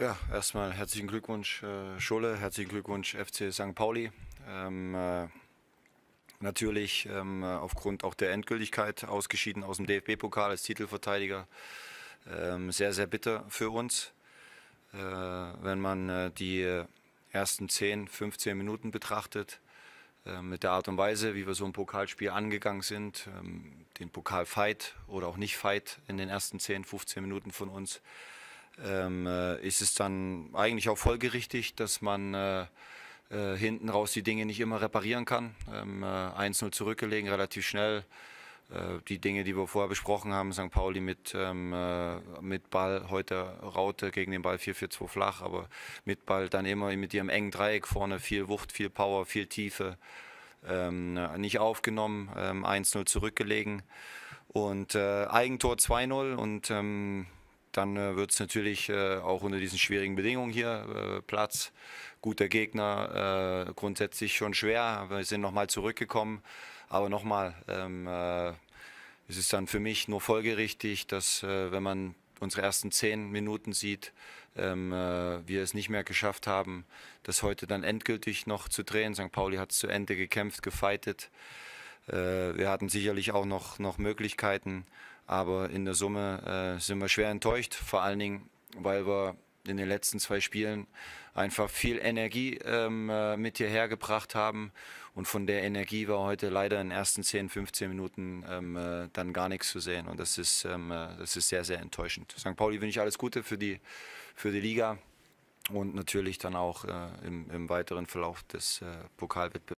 Ja, erstmal herzlichen Glückwunsch äh, Schulle, herzlichen Glückwunsch FC St. Pauli. Ähm, äh, natürlich ähm, aufgrund auch der Endgültigkeit ausgeschieden aus dem DFB-Pokal als Titelverteidiger. Ähm, sehr, sehr bitter für uns. Äh, wenn man äh, die ersten 10, 15 Minuten betrachtet, äh, mit der Art und Weise, wie wir so ein Pokalspiel angegangen sind, ähm, den Pokalfight oder auch nicht Fight in den ersten 10, 15 Minuten von uns, ähm, äh, ist es dann eigentlich auch folgerichtig, dass man äh, äh, hinten raus die Dinge nicht immer reparieren kann. Ähm, 1-0 äh, zurückgelegen, relativ schnell. Äh, die Dinge, die wir vorher besprochen haben, St. Pauli mit, ähm, mit Ball, heute Raute gegen den Ball 4-4-2 flach, aber mit Ball dann immer mit ihrem engen Dreieck vorne, viel Wucht, viel Power, viel Tiefe. Ähm, nicht aufgenommen, ähm, 1-0 zurückgelegen und Eigentor 2-0 und ähm, dann äh, wird es natürlich äh, auch unter diesen schwierigen Bedingungen hier, äh, Platz, guter Gegner, äh, grundsätzlich schon schwer. Wir sind nochmal zurückgekommen, aber nochmal, ähm, äh, es ist dann für mich nur folgerichtig, dass äh, wenn man unsere ersten zehn Minuten sieht, ähm, äh, wir es nicht mehr geschafft haben, das heute dann endgültig noch zu drehen. St. Pauli hat es zu Ende gekämpft, gefeitet. Äh, wir hatten sicherlich auch noch, noch Möglichkeiten, aber in der Summe äh, sind wir schwer enttäuscht, vor allen Dingen, weil wir in den letzten zwei Spielen einfach viel Energie ähm, äh, mit hierher gebracht haben. Und von der Energie war heute leider in den ersten 10, 15 Minuten ähm, dann gar nichts zu sehen. Und das ist, ähm, das ist sehr, sehr enttäuschend. St. Pauli wünsche ich alles Gute für die, für die Liga und natürlich dann auch äh, im, im, weiteren Verlauf des äh, Pokalwettbewerbs.